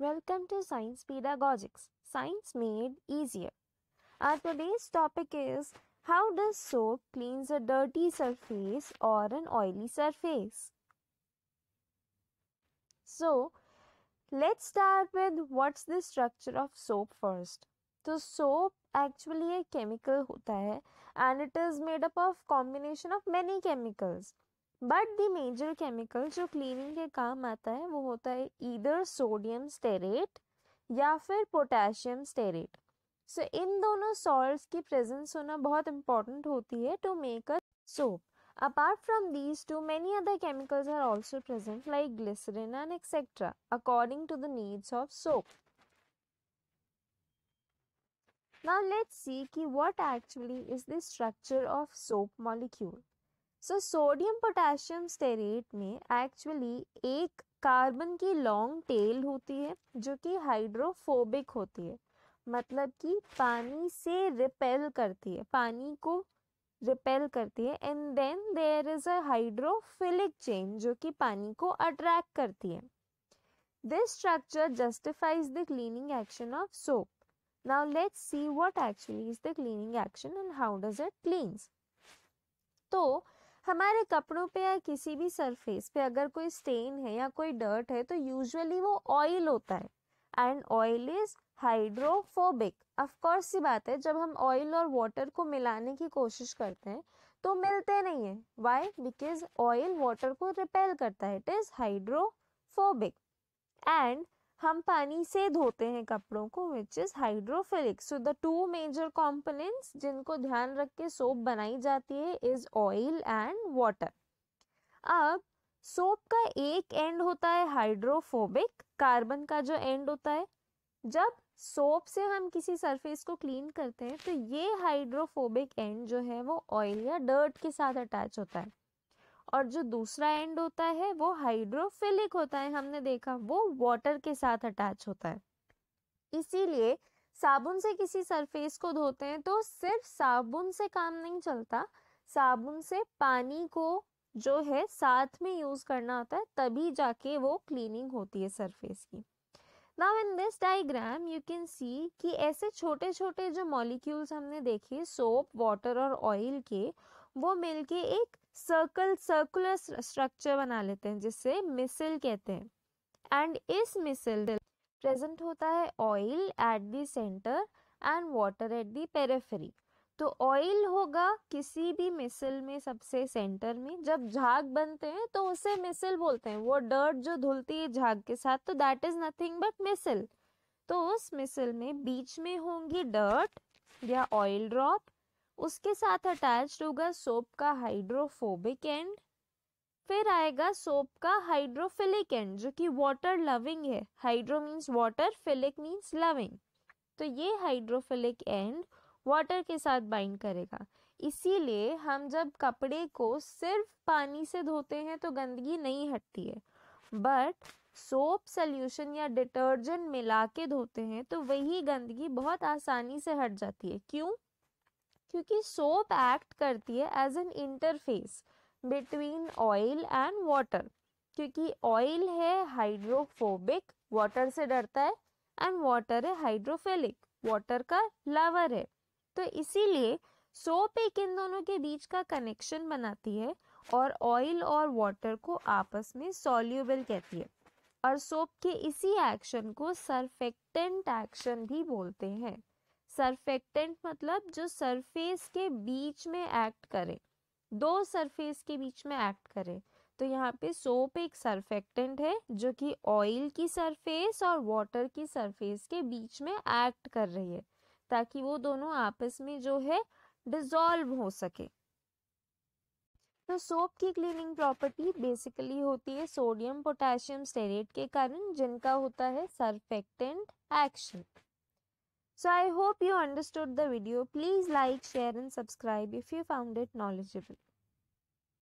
Welcome to Science Pedagogics, Science Made Easier. Our today's topic is How does soap cleans a dirty surface or an oily surface? So, let's start with what's the structure of soap first. So, soap actually a chemical hota hai and it is made up of combination of many chemicals. But the major chemical जो cleaning के काम आता है वो होता है either sodium stearate या फिर पोटेशियम स्टेरेट सो इन दोनों सॉल्ट की प्रेजेंस होना बहुत इंपॉर्टेंट होती है to make a soap apart from these two many other chemicals are also present like glycerin and etcetera according to the needs of soap Now let's see ki what actually is the structure of soap molecule. So sodium potassium stearate में actually एक carbon की long tail होती है जो कि hydrophobic होती है मतलब कि पानी से रिपेल करती है पानी को रिपेल करती है and then there is a hydrophilic chain जो कि पानी को अट्रैक्ट करती है this structure justifies the cleaning action of soap now let's see what actually is the cleaning action and how does it cleans. तो हमारे कपड़ों पे या किसी भी सरफेस पे अगर कोई स्टेन है या कोई डर्ट है तो यूजुअली वो ऑयल होता है and oil is hydrophobic of course सी बात है जब हम ऑयल और वाटर को मिलाने की कोशिश करते हैं तो मिलते नहीं है वाई बिकॉज ऑयल वाटर को रिपेल करता है इट इज हाइड्रोफोबिक एंड हम पानी से धोते हैं कपड़ों को which is hydrophilic so the two major components जिनको ध्यान रख के सोप बनाई जाती है इज ऑयल एंड वाटर अब सोप का एक एंड होता है हाइड्रोफोबिक कार्बन का जो एंड होता है जब सोप से हम किसी सरफेस को क्लीन करते हैं तो ये हाइड्रोफोबिक एंड जो है वो ऑयल या डर्ट के साथ अटैच होता है और जो दूसरा एंड होता है वो हाइड्रोफिलिक होता है हमने देखा वो वाटर के साथ अटैच होता है इसीलिए साबुन से किसी सरफेस को धोते हैं तो सिर्फ साबुन से काम नहीं चलता साबुन से पानी को जो है साथ में यूज करना होता है तभी जाके वो क्लीनिंग होती है सरफेस की now in this diagram you can see कि ऐसे छोटे छोटे जो मॉलिक्यूल्स हमने देखे सोप वाटर और ऑयल के वो मिलके एक सर्कल सर्कुलर स्ट्रक्चर बना लेते हैं जिसे मिसल कहते हैं एंड इस मिसल प्रेजेंट होता है oil at the centre and water at the periphery तो ऑयल होगा किसी भी मिसल में सबसे सेंटर में जब झाग बनते हैं तो उसे मिसल बोलते हैं वो डर्ट जो धुलती है झाग के साथ तो that is nothing but micelle तो उस मिसल में बीच में होंगी डर्ट या ऑयल ड्रॉप उसके साथ अटैच होगा सोप का हाइड्रोफोबिक एंड फिर आएगा सोप का हाइड्रोफिलिक एंड जो कि वाटर लविंग है hydro means water philic means loving तो ये हाइड्रोफिलिक एंड वाटर के साथ बाइंड करेगा इसीलिए हम जब कपड़े को सिर्फ पानी से धोते हैं तो गंदगी नहीं हटती है बट सोप सल्यूशन या डिटर्जेंट मिला के धोते हैं तो वही गंदगी बहुत आसानी से हट जाती है क्यों क्योंकि सोप एक्ट करती है as an interface between oil and water क्योंकि ऑयल है हाइड्रोफोबिक वाटर से डरता है एंड वाटर है हाइड्रोफिलिक वाटर का लवर है तो इसीलिए सोप एक इन दोनों के बीच का कनेक्शन बनाती है और ऑयल और वाटर को आपस में सॉल्यूबल कहती है और सोप के इसी एक्शन को सरफेक्टेंट एक्शन भी बोलते हैं सरफेक्टेंट मतलब जो सरफेस के बीच में एक्ट करे दो सरफेस के बीच में एक्ट करे तो यहाँ पे सोप एक सरफेक्टेंट है जो कि ऑयल की सरफेस और वाटर की सरफेस के बीच में एक्ट कर रही है ताकि वो दोनों आपस में जो है डिजॉल्व हो सके तो सोप की क्लीनिंग प्रॉपर्टी बेसिकली होती है सोडियम पोटेशियम स्टेरेट के कारण जिनका होता है surfactant action So I hope you understood the video. Please like, share and subscribe if you found it knowledgeable.